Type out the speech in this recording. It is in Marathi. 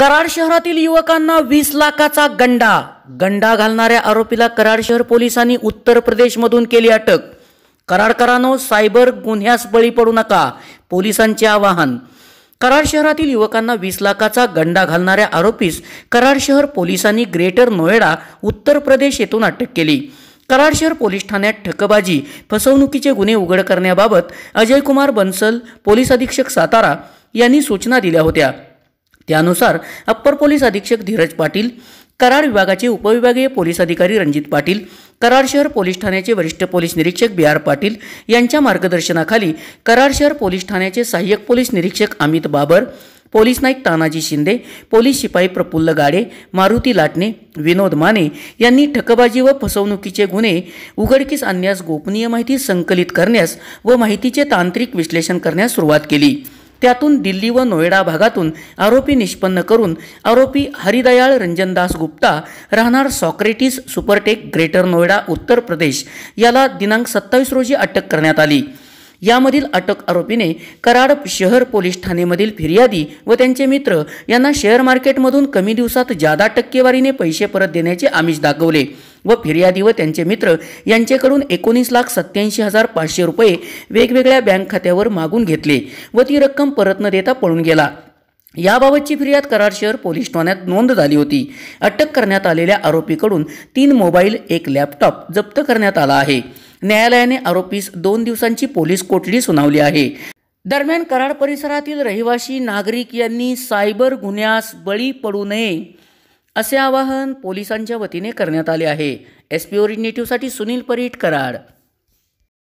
कराड शहरातील युवकांना वीस लाखाचा गंडा गंडा घालणाऱ्या आरोपीला कराड शहर पोलिसांनी उत्तर प्रदेशमधून केली अटक कराडकरांनो सायबर गुन्ह्यास बळी पडू नका पोलिसांचे आवाहन कराड शहरातील युवकांना वीस लाखाचा गंडा घालणाऱ्या आरोपीस कराड शहर पोलिसांनी ग्रेटर नोएडा उत्तर प्रदेश येथून अटक केली कराड शहर पोलीस ठाण्यात ठकबाजी फसवणुकीचे गुन्हे उघड करण्याबाबत अजय कुमार बन्सल पोलीस अधीक्षक सातारा यांनी सूचना दिल्या होत्या त्यानुसार अप्पर पोलीस अधीक्षक धीरज पाटील कराड विभागाचे उपविभागीय पोलीस अधिकारी रणजित पाटील कराड शहर पोलीस ठाण्याचे वरिष्ठ पोलीस निरीक्षक बी आर पाटील यांच्या मार्गदर्शनाखाली कराड शहर पोलीस ठाण्याचे सहाय्यक पोलीस निरीक्षक अमित बाबर पोलीस नाईक तानाजी शिंदे पोलीस शिपाई प्रफुल्ल गाडे मारुती लाटणे विनोद माने यांनी ठकबाजी व फसवणुकीचे गुन्हे उघडकीस आणण्यास गोपनीय माहिती संकलित करण्यास व माहितीचे तांत्रिक विश्लेषण करण्यास सुरुवात केली त्यातून दिल्ली व नोएडा भागातून आरोपी निष्पन्न करून आरोपी हरिदयाळ रंजनदास गुप्ता राहणार सॉक्रेटिस सुपरटेक ग्रेटर नोएडा उत्तर प्रदेश याला दिनांक सत्तावीस रोजी अटक करण्यात आली यामधील अटक आरोपीने कराड शहर पोलीस ठाणेमधील फिर्यादी व त्यांचे मित्र यांना शेअर मार्केटमधून कमी दिवसात जादा टक्केवारीने पैसे परत देण्याचे आमिष दाखवले व फिर्यादी व त्यांचे मित्र यांचेकडून एकोणीस लाख सत्याऐंशी हजार पाचशे रुपये वेगवेगळ्या बँक खात्यावर मागून घेतले व ती रक्कम परत न देता पळून गेला याबाबतची फिर्याद कराड शहर पोलीस ठाण्यात नोंद झाली होती अटक करण्यात आलेल्या आरोपीकडून तीन मोबाईल एक लॅपटॉप जप्त करण्यात आला आहे न्यायालयाने आरोपीस दोन दिवसांची पोलीस कोठडी सुनावली आहे दरम्यान कराड परिसरातील रहिवासी नागरिक यांनी सायबर गुन्ह्यास बळी पडू नये असे आवाहन पोलिसांच्या वतीने करण्यात आले आहे एस पी ओरिजिनेटिव्हसाठी सुनील परीट कराड